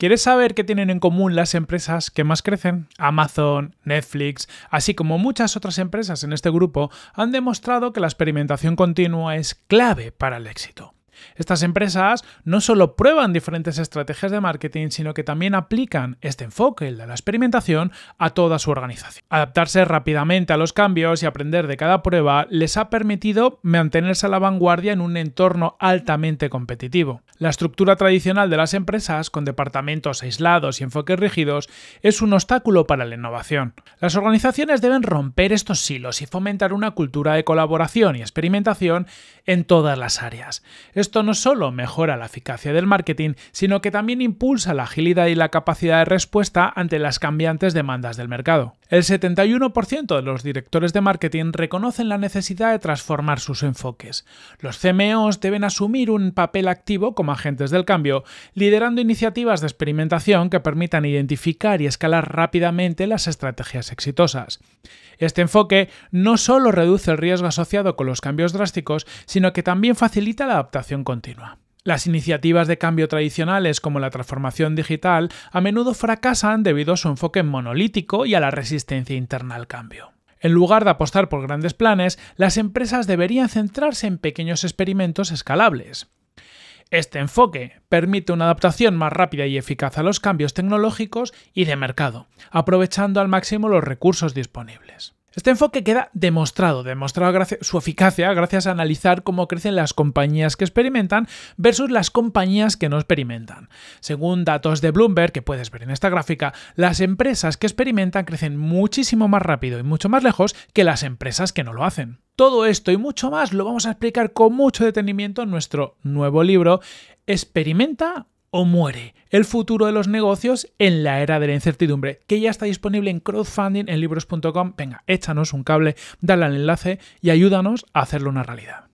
¿Quieres saber qué tienen en común las empresas que más crecen? Amazon, Netflix, así como muchas otras empresas en este grupo han demostrado que la experimentación continua es clave para el éxito. Estas empresas no solo prueban diferentes estrategias de marketing, sino que también aplican este enfoque, el de la experimentación, a toda su organización. Adaptarse rápidamente a los cambios y aprender de cada prueba les ha permitido mantenerse a la vanguardia en un entorno altamente competitivo. La estructura tradicional de las empresas, con departamentos aislados y enfoques rígidos, es un obstáculo para la innovación. Las organizaciones deben romper estos silos y fomentar una cultura de colaboración y experimentación en todas las áreas. Esto no solo mejora la eficacia del marketing, sino que también impulsa la agilidad y la capacidad de respuesta ante las cambiantes demandas del mercado. El 71% de los directores de marketing reconocen la necesidad de transformar sus enfoques. Los CMOs deben asumir un papel activo como agentes del cambio, liderando iniciativas de experimentación que permitan identificar y escalar rápidamente las estrategias exitosas. Este enfoque no solo reduce el riesgo asociado con los cambios drásticos, sino que también facilita la adaptación continua. Las iniciativas de cambio tradicionales como la transformación digital a menudo fracasan debido a su enfoque monolítico y a la resistencia interna al cambio. En lugar de apostar por grandes planes, las empresas deberían centrarse en pequeños experimentos escalables. Este enfoque permite una adaptación más rápida y eficaz a los cambios tecnológicos y de mercado, aprovechando al máximo los recursos disponibles. Este enfoque queda demostrado, demostrado su eficacia gracias a analizar cómo crecen las compañías que experimentan versus las compañías que no experimentan. Según datos de Bloomberg, que puedes ver en esta gráfica, las empresas que experimentan crecen muchísimo más rápido y mucho más lejos que las empresas que no lo hacen. Todo esto y mucho más lo vamos a explicar con mucho detenimiento en nuestro nuevo libro Experimenta o muere. El futuro de los negocios en la era de la incertidumbre, que ya está disponible en crowdfunding en libros.com. Venga, échanos un cable, dale al enlace y ayúdanos a hacerlo una realidad.